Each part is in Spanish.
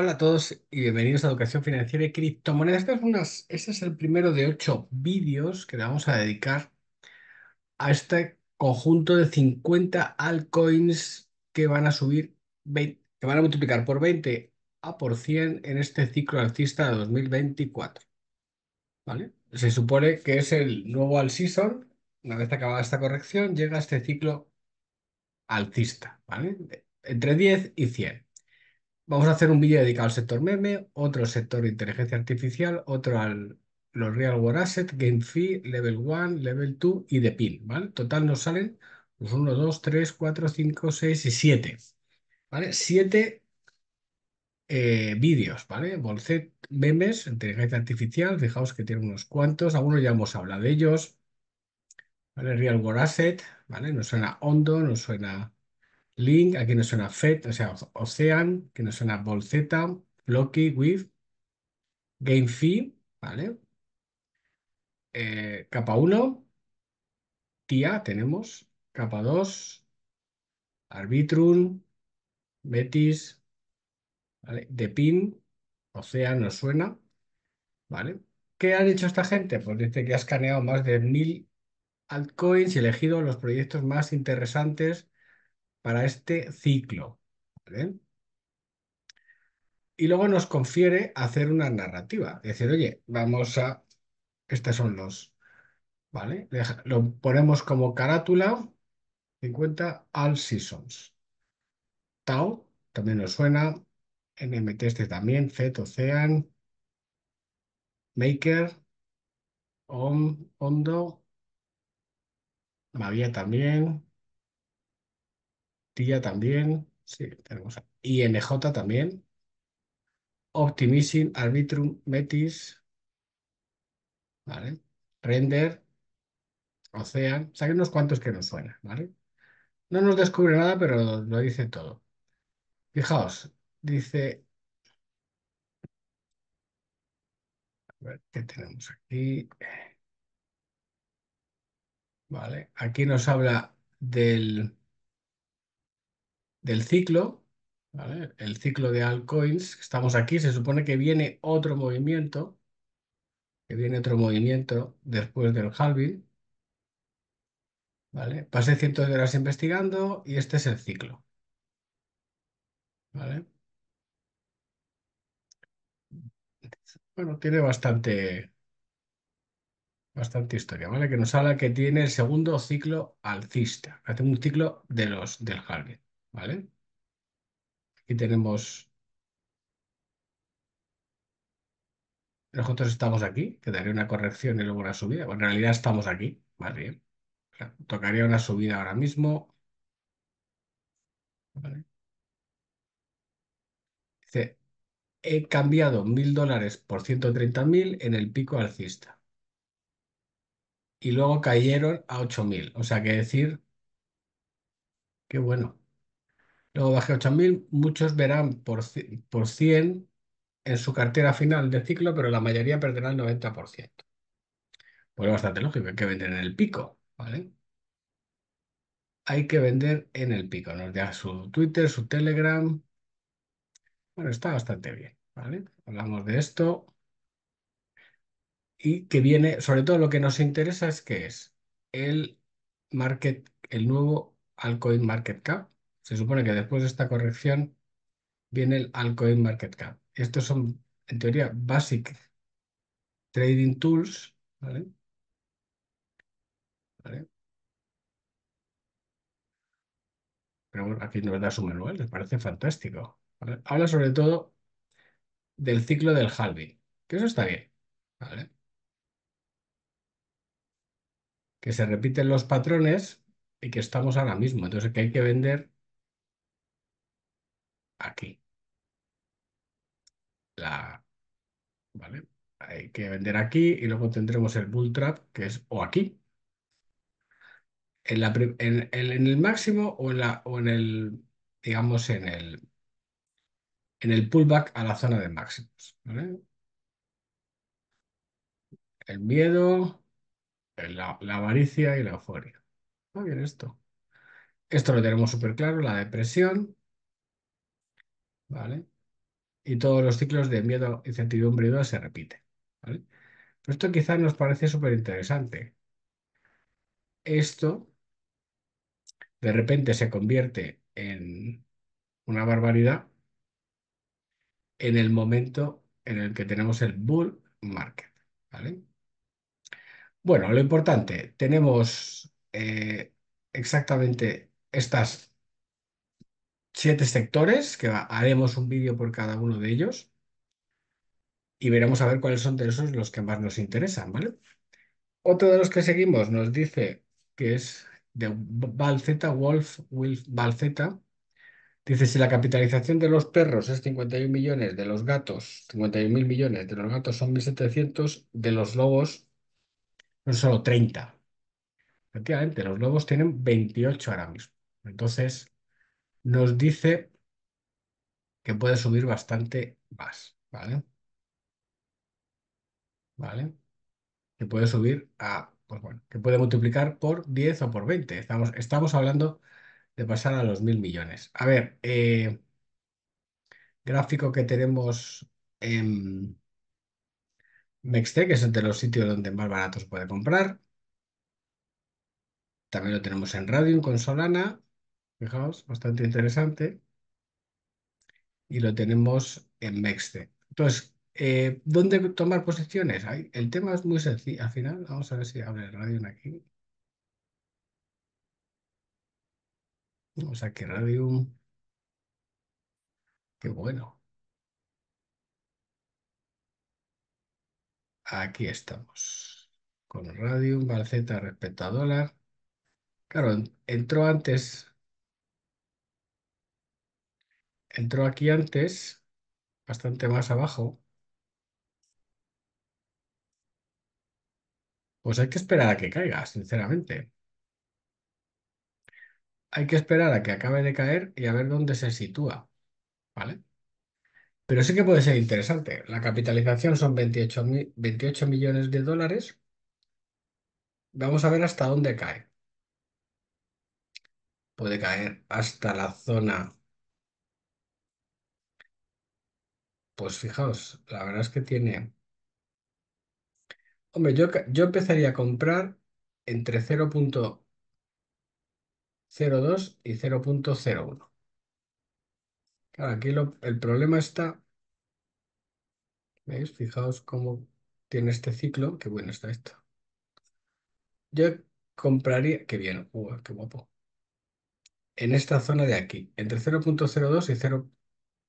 Hola a todos y bienvenidos a Educación Financiera y Criptomonedas. Este, este es, el primero de ocho vídeos que le vamos a dedicar a este conjunto de 50 altcoins que van a subir, que van a multiplicar por 20 a por 100 en este ciclo alcista de 2024. ¿Vale? Se supone que es el nuevo al season. Una vez acabada esta corrección, llega este ciclo alcista, ¿vale? Entre 10 y 100 vamos a hacer un vídeo dedicado al sector meme, otro sector de inteligencia artificial, otro a los real world asset, game fee, level 1, level 2 y de pin, Total nos salen 1, 2, 3, 4, 5, 6 y 7, 7 eh, vídeos, ¿vale? Bolset, memes, inteligencia artificial, fijaos que tiene unos cuantos, algunos ya hemos hablado de ellos, Real World Asset, ¿vale? Nos suena Hondo, nos suena Link, aquí nos suena FED, o sea, Ocean, que nos suena Bolzeta, BLOCKY, With, GameFi, ¿vale? Eh, capa 1, TIA tenemos, capa 2, Arbitrum, Betis, ¿vale? PIN, Ocean nos suena, ¿vale? ¿Qué han hecho esta gente? Pues dice que ha escaneado más de mil altcoins y elegido los proyectos más interesantes para este ciclo. Y luego nos confiere hacer una narrativa, decir, oye, vamos a, estos son los, ¿vale? Lo ponemos como carátula 50 All Seasons. Tau también nos suena, NMT este también, Z, Ocean, Maker, Ondo, Mavia también, también. Sí, tenemos. INJ también. Optimizing Arbitrum Metis. ¿Vale? Render. Ocean. O unos cuantos que nos suenan, ¿vale? No nos descubre nada, pero lo dice todo. Fijaos, dice... A ver, ¿qué tenemos aquí? Vale, aquí nos habla del el ciclo, el ciclo de altcoins, estamos aquí, se supone que viene otro movimiento, que viene otro movimiento después del halving, ¿vale? Pasé cientos de horas investigando y este es el ciclo, ¿vale? Bueno, tiene bastante, bastante historia, ¿vale? Que nos habla que tiene el segundo ciclo alcista, hace un ciclo de los, del halving. ¿vale? Aquí tenemos... Nosotros estamos aquí, que daría una corrección y luego una subida. Bueno, en realidad estamos aquí, más bien. tocaría una subida ahora mismo. Dice, he cambiado mil dólares por 130.000 en el pico alcista. Y luego cayeron a 8.000, O sea, que decir, qué bueno. Luego bajé 8.000, muchos verán por, 100 en su cartera final de ciclo, pero la mayoría perderá el 90%. Pues bastante lógico, hay que vender en el pico, ¿vale? Hay que vender en el pico, nos da su Twitter, su Telegram. Bueno, está bastante bien, ¿vale? Hablamos de esto. Y que viene, sobre todo lo que nos interesa es que es el market, el nuevo Alcoin market cap, se supone que después de esta corrección viene el Alcoin Market Cap. Estos son, en teoría, basic trading tools, Pero bueno, aquí nos da su manual, les parece fantástico. Habla sobre todo del ciclo del halving, que eso está bien, ¿vale? Que se repiten los patrones y que estamos ahora mismo, entonces que hay que vender aquí. La, ¿vale? Hay que vender aquí y luego tendremos el bull trap, que es o aquí. En, la, en, el máximo o en, la, o en el, digamos, en el, en el pullback a la zona de máximos. ¿vale? El miedo, la, la, avaricia y la euforia. muy bien esto. Esto lo tenemos súper claro, la depresión. ¿vale? Y todos los ciclos de miedo, incertidumbre y duda se repiten, esto quizás nos parece súper interesante. Esto de repente se convierte en una barbaridad en el momento en el que tenemos el bull market, ¿vale? Bueno, lo importante, tenemos eh, exactamente estas siete sectores, que haremos un vídeo por cada uno de ellos, y veremos a ver cuáles son de esos los que más nos interesan, ¿vale? Otro de los que seguimos nos dice que es de Balzeta, Wolf, Wolf Balzeta, Dice, si la capitalización de los perros es 51 millones, de los gatos, 51 mil millones, de los gatos son 1.700, de los lobos son solo 30. Efectivamente, los lobos tienen 28 ahora mismo. Entonces, nos dice que puede subir bastante más, ¿vale? ¿Vale? Que puede subir a, pues bueno, que puede multiplicar por 10 o por 20. Estamos, estamos hablando de pasar a los mil millones. A ver, eh, gráfico que tenemos en Mextech, que es entre los sitios donde más baratos puede comprar. También lo tenemos en Radium con Solana Fijaos, bastante interesante. Y lo tenemos en Mexte. Entonces, eh, ¿dónde tomar posiciones? el tema es muy sencillo. Al final, vamos a ver si abre el radium aquí. Vamos a que Radium. Qué bueno. Aquí estamos. Con Radium, Balceta respecto a dólar. Claro, entró antes entró aquí antes, bastante más abajo. Pues hay que esperar a que caiga, sinceramente. Hay que esperar a que acabe de caer y a ver dónde se sitúa, ¿vale? Pero sí que puede ser interesante. La capitalización son 28, 28 millones de dólares. Vamos a ver hasta dónde cae. Puede caer hasta la zona Pues fijaos, la verdad es que tiene... Hombre, yo, empezaría a comprar entre 0.02 y 0.01. Claro, aquí el problema está, ¿veis? Fijaos cómo tiene este ciclo. Qué bueno está esto. Yo compraría... Qué bien, qué guapo. En esta zona de aquí, entre 0.02 y 0.01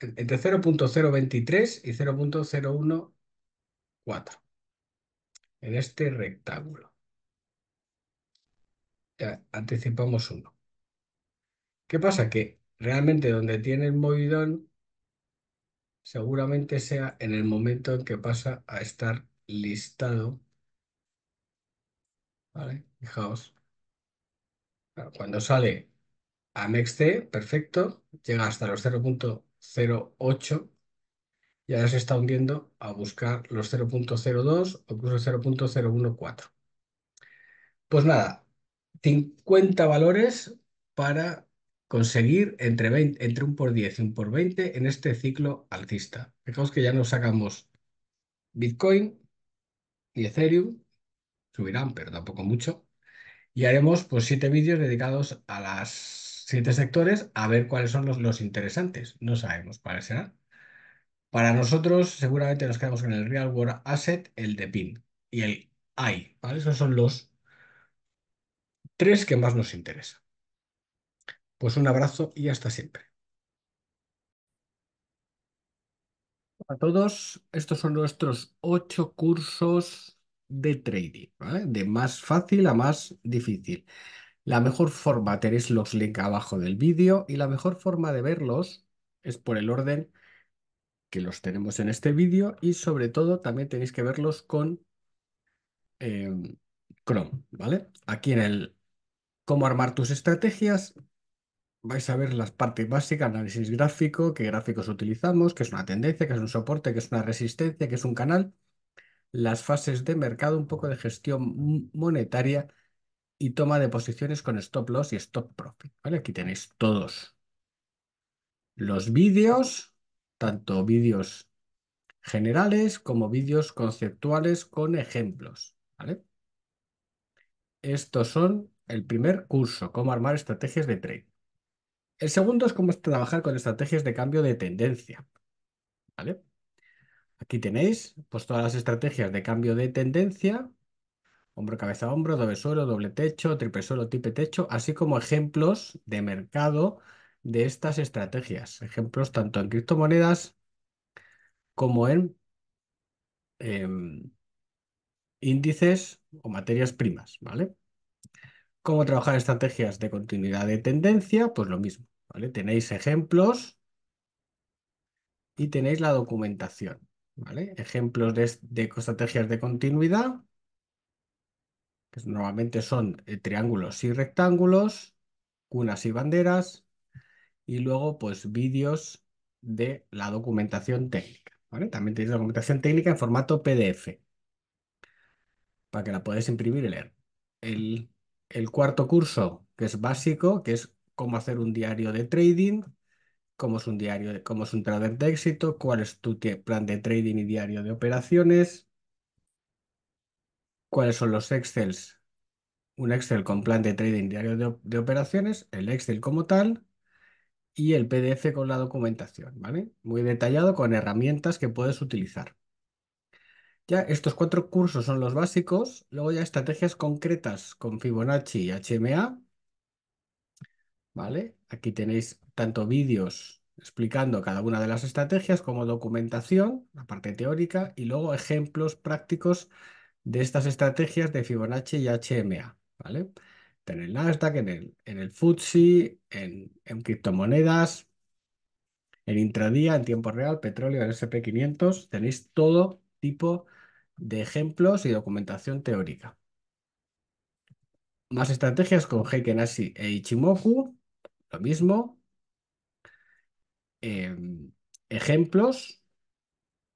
entre 0.023 y 0.014 en este rectángulo. Ya anticipamos uno. ¿Qué pasa? Que realmente donde tiene el movidón seguramente sea en el momento en que pasa a estar listado. ¿Vale? Fijaos. Cuando sale a MEXT, perfecto, llega hasta los 0. 0,8 y ahora se está hundiendo a buscar los 0.02 o incluso 0.014. Pues nada, 50 valores para conseguir entre, 20, entre un por 10 y un por 20 en este ciclo alcista. Fijaos que ya nos sacamos Bitcoin y Ethereum, subirán, pero tampoco mucho, y haremos pues 7 vídeos dedicados a las siete sectores a ver cuáles son los, los interesantes. No sabemos cuáles serán. Para nosotros, seguramente nos quedamos con el Real World Asset, el de PIN y el AI. ¿vale? Esos son los tres que más nos interesan. Pues un abrazo y hasta siempre. A todos, estos son nuestros ocho cursos de trading, de más fácil a más difícil. La mejor forma, tenéis los links abajo del vídeo y la mejor forma de verlos es por el orden que los tenemos en este vídeo y sobre todo también tenéis que verlos con em, Chrome, ¿vale? Aquí en el cómo armar tus estrategias vais a ver las partes básicas, análisis gráfico, qué gráficos utilizamos, qué es una tendencia, qué es un soporte, qué es una resistencia, qué es un canal, las fases de mercado, un poco de gestión monetaria y toma de posiciones con stop loss y stop profit. ¿vale? Aquí tenéis todos los vídeos, tanto vídeos generales como vídeos conceptuales con ejemplos. ¿vale? Estos son el primer curso, cómo armar estrategias de trade. El segundo es cómo trabajar con estrategias de cambio de tendencia. ¿vale? Aquí tenéis pues, todas las estrategias de cambio de tendencia hombro cabeza hombro, doble suelo, doble techo, triple suelo, tipe techo, así como ejemplos de mercado de estas estrategias. Ejemplos tanto en criptomonedas como en em, índices o materias primas, ¿vale? ¿Cómo trabajar estrategias de continuidad de tendencia? Pues lo mismo, ¿vale? Tenéis ejemplos y tenéis la documentación, ¿vale? Ejemplos de, de estrategias de continuidad normalmente son eh, triángulos y rectángulos, cunas y banderas, y luego pues vídeos de la documentación técnica. También tenéis documentación técnica en formato PDF, para que la podáis imprimir y leer. El, cuarto curso, que es básico, que es cómo hacer un diario de trading, cómo es un diario, cómo es un trader de éxito, cuál es tu plan de trading y diario de operaciones, ¿Cuáles son los Excels? Un Excel con plan de trading diario de, operaciones, el Excel como tal y el PDF con la documentación, ¿vale? Muy detallado con herramientas que puedes utilizar. Ya estos cuatro cursos son los básicos, luego ya estrategias concretas con Fibonacci y HMA, ¿vale? Aquí tenéis tanto vídeos explicando cada una de las estrategias como documentación, la parte teórica, y luego ejemplos prácticos de estas estrategias de Fibonacci y HMA, ¿vale? En el Nasdaq, en el, en el FTSE, en, en criptomonedas, en intradía, en tiempo real, petróleo, en SP500, tenéis todo tipo de ejemplos y documentación teórica. Más estrategias con Heiken-Ashi e Ichimoku, lo mismo. Em, ejemplos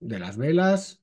de las velas,